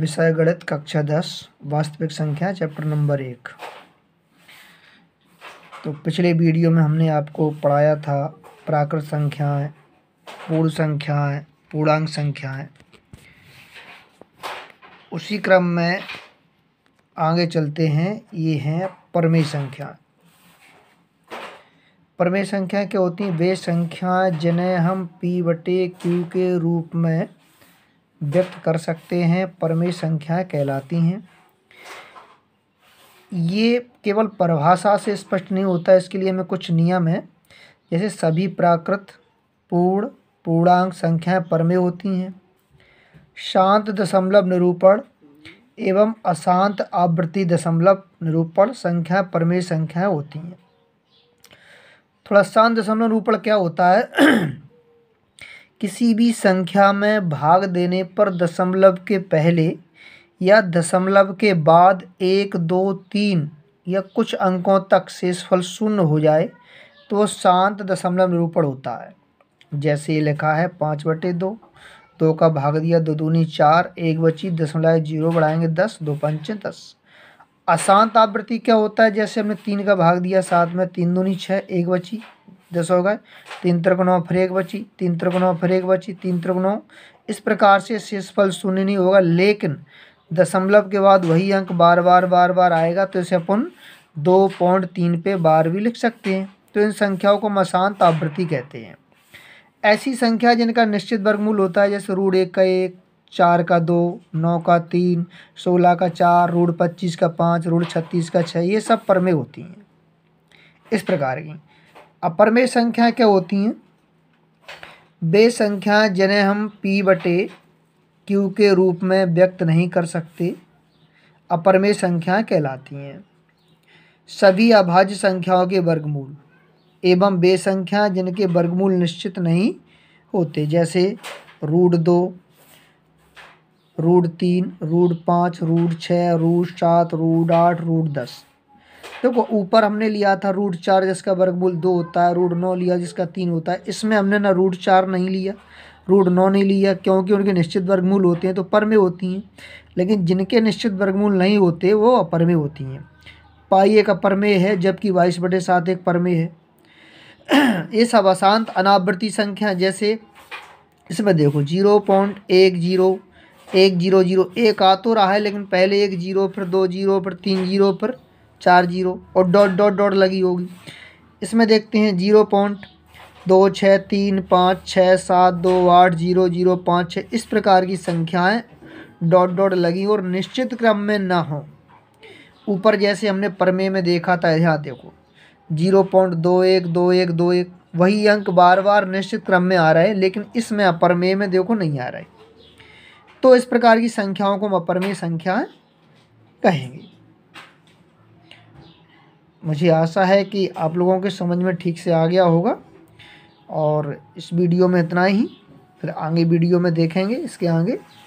विषय गणित कक्षा दस वास्तविक संख्या चैप्टर नंबर एक तो पिछले वीडियो में हमने आपको पढ़ाया था प्राकृत संख्याएं पूर्ण संख्याएं पूर्णांक संख्याएं उसी क्रम में आगे चलते हैं ये हैं परमेय संख्या परमेय संख्या क्या होती हैं वे संख्याएं जिन्हें हम पी बटे क्यू के रूप में व्यक्त कर सकते हैं परमेय संख्याएं कहलाती हैं ये केवल परिभाषा से स्पष्ट नहीं होता इसके लिए हमें कुछ नियम है जैसे सभी प्राकृत पूर्ण पूर्णांक संख्याएं परमेय होती हैं शांत दशमलव निरूपण एवं अशांत आवृत्ति दशमलव निरूपण संख्या परमेय संख्याएं होती हैं थोड़ा शांत दशमलव निरूपण क्या होता है किसी भी संख्या में भाग देने पर दशमलव के पहले या दशमलव के बाद एक दो तीन या कुछ अंकों तक शेषफल शून्य हो जाए तो वह शांत दशमलव निरूपण होता है जैसे लिखा है पाँच बटे दो दो का भाग दिया दो दूनी चार एक बची दशमलव जीरो बढ़ाएंगे दस दो पंचे दस अशांत आवृत्ति क्या होता है जैसे हमने तीन का भाग दिया सात में तीन दूनी छः एक बची दस हो गए तीन त्रिकुणों नौ फिर एक बची तीन त्रिकुणों नौ फिर एक बची तीन त्रिकुणों इस प्रकार से शेषफल शून्य नहीं होगा लेकिन दशमलव के बाद वही अंक बार बार बार बार आएगा तो इसे अपन दो पॉइंट तीन पे बार भी लिख सकते हैं तो इन संख्याओं को मशांत आवृत्ति कहते हैं ऐसी संख्या जिनका निश्चित वर्गमूल होता है जैसे रूढ़ एक का एक चार का दो नौ का तीन सोलह का चार रूढ़ पच्चीस का पाँच रूढ़ छत्तीस का छः ये सब पर में होती हैं इस प्रकार की अपरमेय संख्या क्या होती हैं वे संख्या जिन्हें हम पी बटे क्यू के रूप में व्यक्त नहीं कर सकते अपरमेय संख्या कहलाती हैं सभी अभाज्य संख्याओं के वर्गमूल एवं वे संख्या जिनके वर्गमूल निश्चित नहीं होते जैसे रूट दो रूट तीन रूट पाँच रूट छः रूट सात रूट आठ रूट दस देखो ऊपर हमने लिया था रूट चार जिसका वर्गमूल दो होता है रूट नौ लिया जिसका तीन होता है इसमें हमने ना रूट चार नहीं लिया रूट नौ नहीं लिया क्योंकि उनके निश्चित वर्गमूल होते हैं तो पर में होती हैं लेकिन जिनके निश्चित वर्गमूल नहीं होते वो अपर में होती हैं पाई एक अपर में है जबकि बाईस बटे सात एक पर में है ये सब अशांत अनावृत्ति संख्या जैसे इसमें देखो जीरो पॉइंट एक जीरो एक जीरो जीरो एक आ तो रहा है लेकिन पहले एक जीरो फिर दो जीरो फिर तीन जीरो पर चार जीरो और डॉट डॉट डॉट लगी होगी इसमें देखते हैं जीरो पॉइंट दो छः तीन पाँच छः सात दो आठ जीरो जीरो पाँच छः इस प्रकार की संख्याएं डॉट डॉट लगी और निश्चित क्रम में ना हो ऊपर जैसे हमने परमे में देखा था यहाँ देखो जीरो पॉइंट दो एक दो एक दो एक वही अंक बार बार निश्चित क्रम में आ रहा है लेकिन इसमें अपरमे में देखो नहीं आ रहा है तो इस प्रकार की संख्याओं को हम अपरमेय संख्याएँ कहेंगे मुझे आशा है कि आप लोगों के समझ में ठीक से आ गया होगा और इस वीडियो में इतना ही फिर आगे वीडियो में देखेंगे इसके आगे